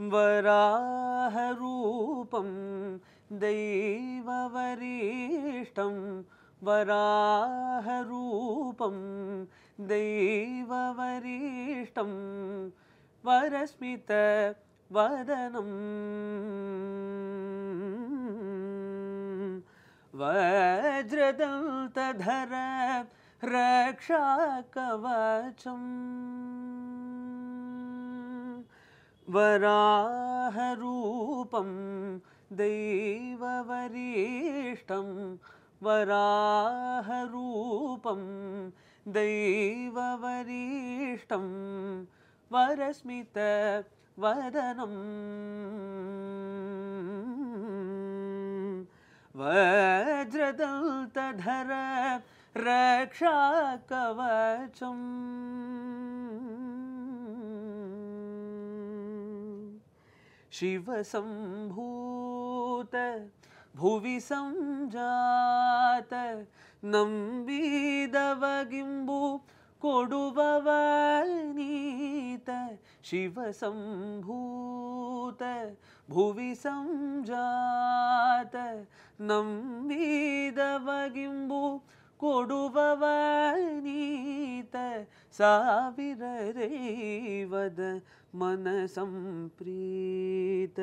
वराहरूपं दैववरिष्ठं वराहरूपं दैववरिष्ठं वज्रदन्तधर रक्षाकवचम् वराहरूपं दैववरिष्ठं वराहरूपं दैववरिष्ठं वरस्मितवदनं रक्षाकवचम् शिवसम्भूत भुवि सात नम्बीदव गिम्बु कोडुवनि त शिवशम्भूत भुवि सम्जाम्बु साविर द मनसम्प्रीत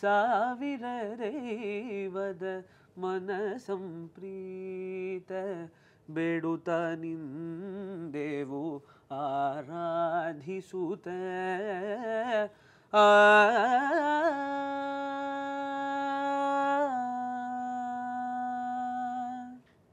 साविर रिवद मनसम्प्रीत बेडुतानिन्देवो आराधिसुत आ